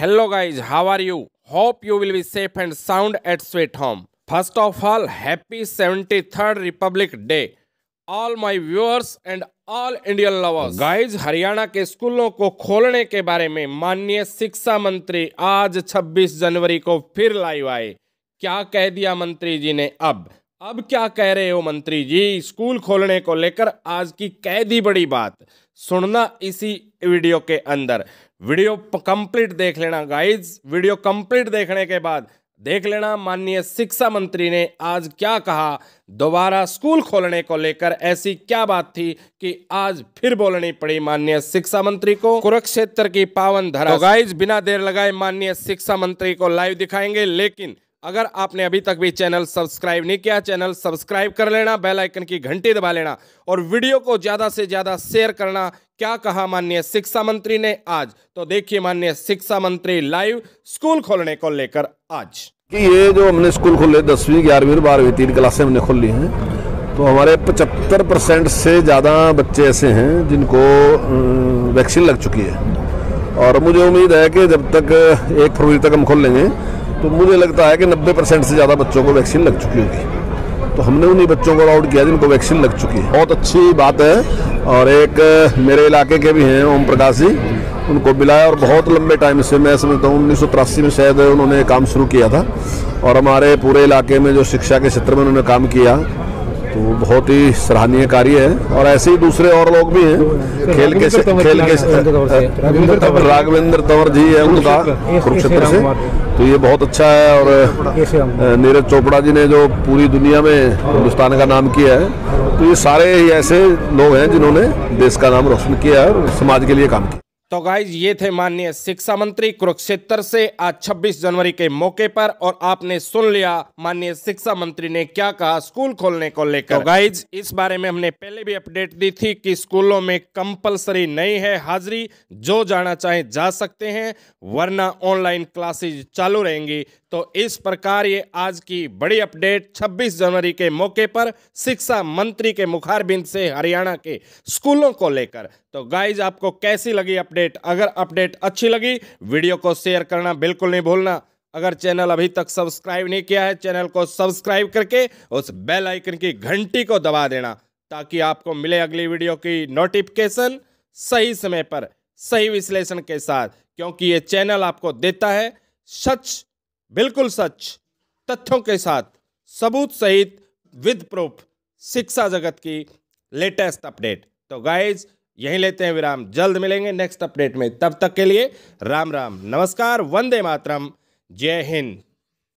hello guys how are you hope you will be safe and sound at at home first of all happy seventy third Republic Day all my viewers and all Indian lovers guys Haryana के स्कूलों को खोलने के बारे में माननीय शिक्षा मंत्री आज 26 जनवरी को फिर लाइव आए क्या कह दिया मंत्री जी ने अब अब क्या कह रहे हो मंत्री जी स्कूल खोलने को लेकर आज की कैदी बड़ी बात सुनना इसी वीडियो के अंदर वीडियो कंप्लीट देख लेना गाइज वीडियो कंप्लीट देखने के बाद देख लेना माननीय शिक्षा मंत्री ने आज क्या कहा दोबारा स्कूल खोलने को लेकर ऐसी क्या बात थी कि आज फिर बोलनी पड़ी माननीय शिक्षा मंत्री को कुरुक्षेत्र की पावन धरा तो गाइज बिना देर लगाए माननीय शिक्षा मंत्री को लाइव दिखाएंगे लेकिन अगर आपने अभी तक भी चैनल सब्सक्राइब नहीं किया चैनल सब्सक्राइब कर लेना बेल आइकन की घंटी दबा लेना और वीडियो को ज़्यादा से ज़्यादा शेयर करना क्या कहा माननीय शिक्षा मंत्री ने आज तो देखिए माननीय शिक्षा मंत्री लाइव स्कूल खोलने को लेकर आज कि ये जो हमने स्कूल खोले दसवीं ग्यारहवीं और बारहवीं तीन क्लासे हमने खोल ली है तो हमारे पचहत्तर परसेंट से ज़्यादा बच्चे ऐसे है जिनको अं, वैक्सीन लग चुकी है और मुझे उम्मीद है कि जब तक एक फरवरी तक हम खोल लेंगे तो मुझे लगता है कि 90 परसेंट से ज़्यादा बच्चों को वैक्सीन लग चुकी होगी तो हमने उन्हीं बच्चों को अलाउड किया जिनको वैक्सीन लग चुकी है बहुत अच्छी बात है और एक मेरे इलाके के भी हैं ओम प्रकाश जी उनको मिलाया और बहुत लंबे टाइम से मैं समझता हूँ उन्नीस में शायद उन्होंने काम शुरू किया था और हमारे पूरे इलाके में जो शिक्षा के क्षेत्र में उन्होंने काम किया तो बहुत ही सराहनीय कार्य है और ऐसे ही दूसरे और लोग भी हैं खेल के खेल के राघवेंद्र तंवर जी है उनका कुरुक्षेत्र से तो ये बहुत अच्छा है और नीरज चोपड़ा जी ने जो पूरी दुनिया में हिंदुस्तान का नाम किया है तो ये सारे ही ऐसे लोग हैं जिन्होंने देश का नाम रोशन किया है और समाज के लिए काम किया तो गाइज ये थे माननीय शिक्षा मंत्री कुरुक्षेत्र से आज 26 जनवरी के मौके पर और आपने सुन लिया माननीय शिक्षा मंत्री ने क्या कहा स्कूल खोलने को लेकर तो गाइज इस बारे में हमने पहले भी अपडेट दी थी कि स्कूलों में कंपलसरी नहीं है हाजिरी जो जाना चाहे जा सकते हैं वरना ऑनलाइन क्लासेज चालू रहेंगी तो इस प्रकार ये आज की बड़ी अपडेट 26 जनवरी के मौके पर शिक्षा मंत्री के मुखारबिंद से हरियाणा के स्कूलों को लेकर तो गाइज आपको कैसी लगी अपडेट अगर अपडेट अच्छी लगी वीडियो को शेयर करना बिल्कुल नहीं भूलना अगर चैनल अभी तक सब्सक्राइब नहीं किया है चैनल को सब्सक्राइब करके उस बेल आइकन की घंटी को दबा देना ताकि आपको मिले अगली वीडियो की नोटिफिकेशन सही समय पर सही विश्लेषण के साथ क्योंकि ये चैनल आपको देता है सच बिल्कुल सच तथ्यों के साथ सबूत सहित विद प्रूफ शिक्षा जगत की लेटेस्ट अपडेट तो गाइज यहीं लेते हैं विराम जल्द मिलेंगे नेक्स्ट अपडेट में तब तक के लिए राम राम नमस्कार वंदे मातरम जय हिंद